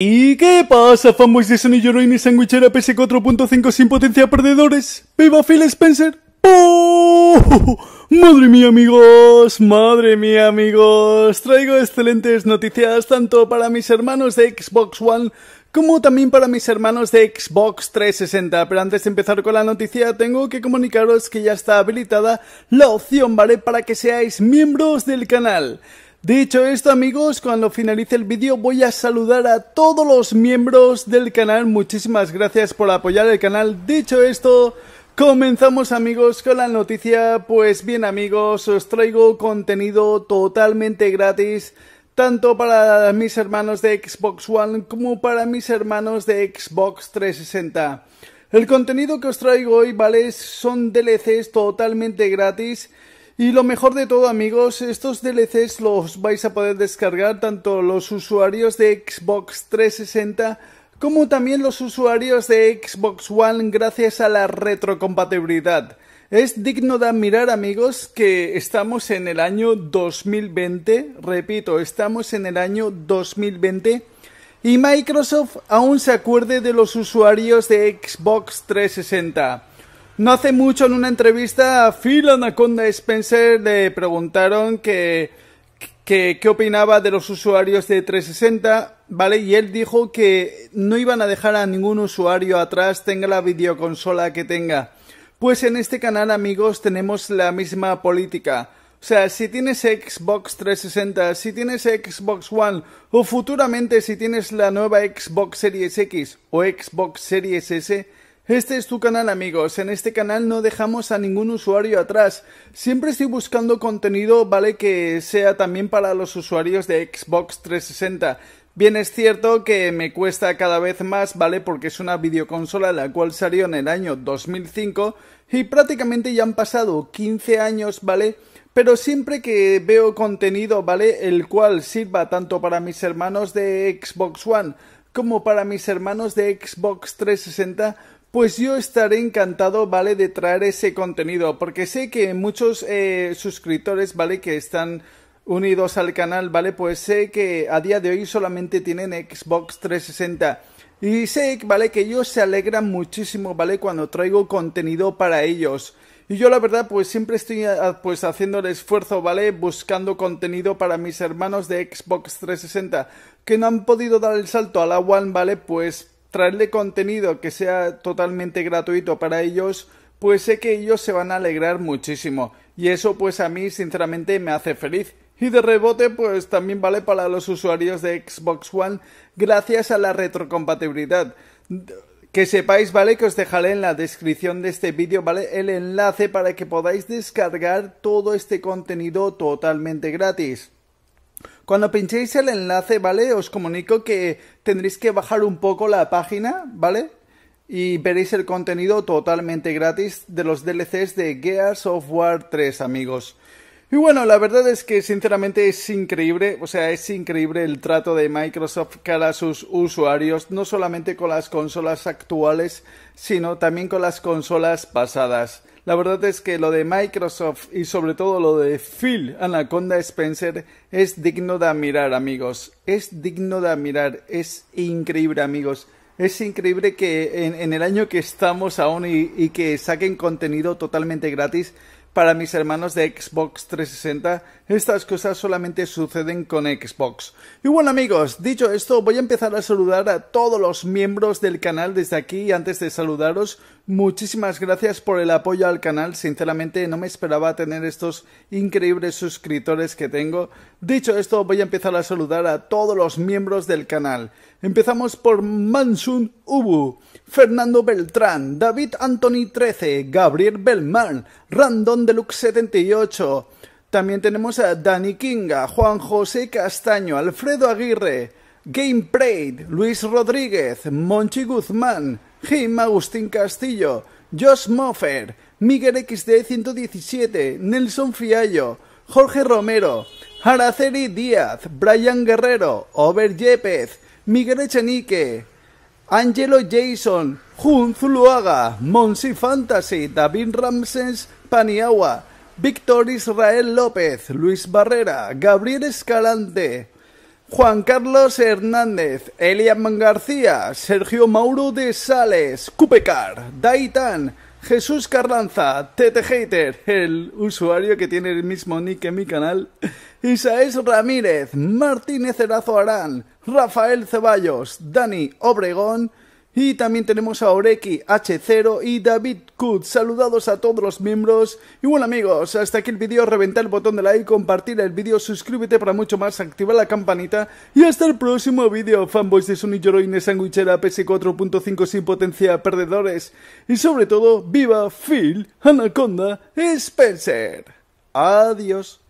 ¿Y qué pasa, fanboys de Sony Yoroi ni Sandwichera PS4.5 sin potencia perdedores? ¡Viva Phil Spencer! ¡Oh! Madre mía, amigos, madre mía, amigos. Traigo excelentes noticias tanto para mis hermanos de Xbox One como también para mis hermanos de Xbox 360. Pero antes de empezar con la noticia, tengo que comunicaros que ya está habilitada la opción, ¿vale? Para que seáis miembros del canal. Dicho esto amigos, cuando finalice el vídeo voy a saludar a todos los miembros del canal, muchísimas gracias por apoyar el canal. Dicho esto, comenzamos amigos con la noticia, pues bien amigos, os traigo contenido totalmente gratis tanto para mis hermanos de Xbox One como para mis hermanos de Xbox 360. El contenido que os traigo hoy, ¿vale? Son DLCs totalmente gratis y lo mejor de todo amigos, estos DLCs los vais a poder descargar tanto los usuarios de Xbox 360 como también los usuarios de Xbox One gracias a la retrocompatibilidad. Es digno de admirar amigos que estamos en el año 2020, repito, estamos en el año 2020 y Microsoft aún se acuerde de los usuarios de Xbox 360. No hace mucho en una entrevista a Phil Anaconda Spencer le preguntaron que, qué opinaba de los usuarios de 360, ¿vale? Y él dijo que no iban a dejar a ningún usuario atrás, tenga la videoconsola que tenga. Pues en este canal, amigos, tenemos la misma política. O sea, si tienes Xbox 360, si tienes Xbox One o futuramente si tienes la nueva Xbox Series X o Xbox Series S, este es tu canal amigos, en este canal no dejamos a ningún usuario atrás, siempre estoy buscando contenido vale que sea también para los usuarios de Xbox 360, Bien es cierto que me cuesta cada vez más, ¿vale? Porque es una videoconsola la cual salió en el año 2005 y prácticamente ya han pasado 15 años, ¿vale? Pero siempre que veo contenido, ¿vale? El cual sirva tanto para mis hermanos de Xbox One como para mis hermanos de Xbox 360, pues yo estaré encantado, ¿vale? De traer ese contenido, porque sé que muchos eh, suscriptores, ¿vale? Que están unidos al canal, ¿vale? Pues sé que a día de hoy solamente tienen Xbox 360. Y sé, ¿vale? Que ellos se alegran muchísimo, ¿vale? Cuando traigo contenido para ellos. Y yo la verdad, pues siempre estoy ah, pues haciendo el esfuerzo, ¿vale? Buscando contenido para mis hermanos de Xbox 360 que no han podido dar el salto a la One, ¿vale? Pues traerle contenido que sea totalmente gratuito para ellos, pues sé que ellos se van a alegrar muchísimo. Y eso pues a mí sinceramente me hace feliz. Y de rebote pues también vale para los usuarios de Xbox One gracias a la retrocompatibilidad. Que sepáis, ¿vale? Que os dejaré en la descripción de este vídeo, ¿vale? El enlace para que podáis descargar todo este contenido totalmente gratis. Cuando pinchéis el enlace, ¿vale? Os comunico que tendréis que bajar un poco la página, ¿vale? Y veréis el contenido totalmente gratis de los DLCs de Gears of War 3, amigos. Y bueno, la verdad es que sinceramente es increíble, o sea, es increíble el trato de Microsoft cara a sus usuarios, no solamente con las consolas actuales, sino también con las consolas pasadas. La verdad es que lo de Microsoft y sobre todo lo de Phil Anaconda Spencer es digno de admirar, amigos. Es digno de admirar, es increíble, amigos. Es increíble que en, el año que estamos aún y que saquen contenido totalmente gratis para mis hermanos de Xbox 360, estas cosas solamente suceden con Xbox. Y bueno amigos, dicho esto, voy a empezar a saludar a todos los miembros del canal desde aquí. antes de saludaros, muchísimas gracias por el apoyo al canal. Sinceramente no me esperaba tener estos increíbles suscriptores que tengo. Dicho esto, voy a empezar a saludar a todos los miembros del canal. Empezamos por Mansun Ubu, Fernando Beltrán, David Anthony 13, Gabriel Belman, Random Deluxe 78. También tenemos a Dani Kinga, Juan José Castaño, Alfredo Aguirre, Game Luis Rodríguez, Monchi Guzmán, Jim Agustín Castillo, Josh Moffer, Miguel XD117, Nelson Fiallo, Jorge Romero, Araceli Díaz, Brian Guerrero, Over Yepes, Miguel Echenique, Angelo Jason, Jun Zuluaga, Monsi Fantasy, David Ramses, Paniagua, Víctor Israel López, Luis Barrera, Gabriel Escalante, Juan Carlos Hernández, Elian García, Sergio Mauro de Sales, Cupecar, Daitan, Jesús Carranza, Tete Hater, el usuario que tiene el mismo nick en mi canal, Isaés Ramírez, Martínez Erazo Arán, Rafael Ceballos, Dani Obregón, y también tenemos a Oreki H0 y David Kut. Saludados a todos los miembros. Y bueno amigos, hasta aquí el vídeo. Reventa el botón de like, compartir el vídeo, suscríbete para mucho más, activa la campanita. Y hasta el próximo vídeo. Fanboys de Sony Yoroine Sanguichera PS4.5 sin potencia, perdedores. Y sobre todo, viva Phil, Anaconda, Spencer. Adiós.